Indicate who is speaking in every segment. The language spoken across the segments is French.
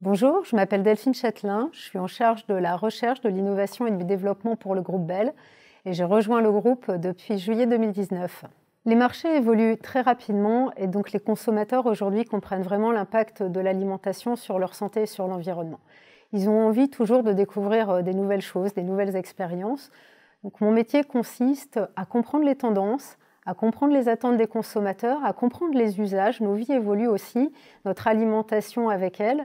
Speaker 1: Bonjour, je m'appelle Delphine Châtelain, je suis en charge de la recherche, de l'innovation et du développement pour le groupe Bell et j'ai rejoint le groupe depuis juillet 2019. Les marchés évoluent très rapidement et donc les consommateurs aujourd'hui comprennent vraiment l'impact de l'alimentation sur leur santé et sur l'environnement. Ils ont envie toujours de découvrir euh, des nouvelles choses, des nouvelles expériences. Donc mon métier consiste à comprendre les tendances, à comprendre les attentes des consommateurs, à comprendre les usages. Nos vies évoluent aussi, notre alimentation avec elles.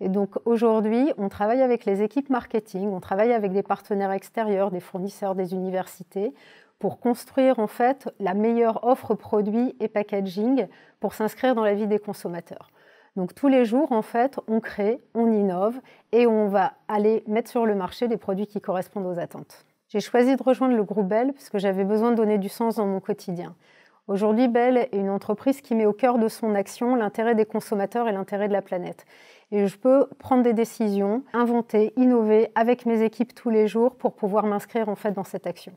Speaker 1: Et donc aujourd'hui, on travaille avec les équipes marketing, on travaille avec des partenaires extérieurs, des fournisseurs des universités, pour construire en fait la meilleure offre produit et packaging pour s'inscrire dans la vie des consommateurs. Donc tous les jours, en fait, on crée, on innove et on va aller mettre sur le marché des produits qui correspondent aux attentes. J'ai choisi de rejoindre le groupe Bell parce que j'avais besoin de donner du sens dans mon quotidien. Aujourd'hui, Bell est une entreprise qui met au cœur de son action l'intérêt des consommateurs et l'intérêt de la planète. Et je peux prendre des décisions, inventer, innover avec mes équipes tous les jours pour pouvoir m'inscrire en fait dans cette action.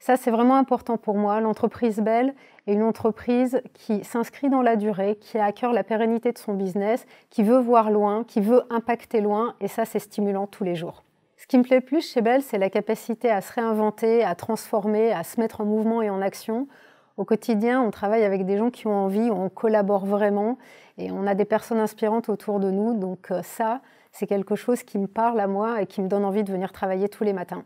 Speaker 1: Ça, c'est vraiment important pour moi. L'entreprise Bell est une entreprise qui s'inscrit dans la durée, qui a à cœur la pérennité de son business, qui veut voir loin, qui veut impacter loin, et ça, c'est stimulant tous les jours. Ce qui me plaît plus chez Bell, c'est la capacité à se réinventer, à transformer, à se mettre en mouvement et en action au quotidien, on travaille avec des gens qui ont envie, on collabore vraiment et on a des personnes inspirantes autour de nous. Donc euh, ça, c'est quelque chose qui me parle à moi et qui me donne envie de venir travailler tous les matins.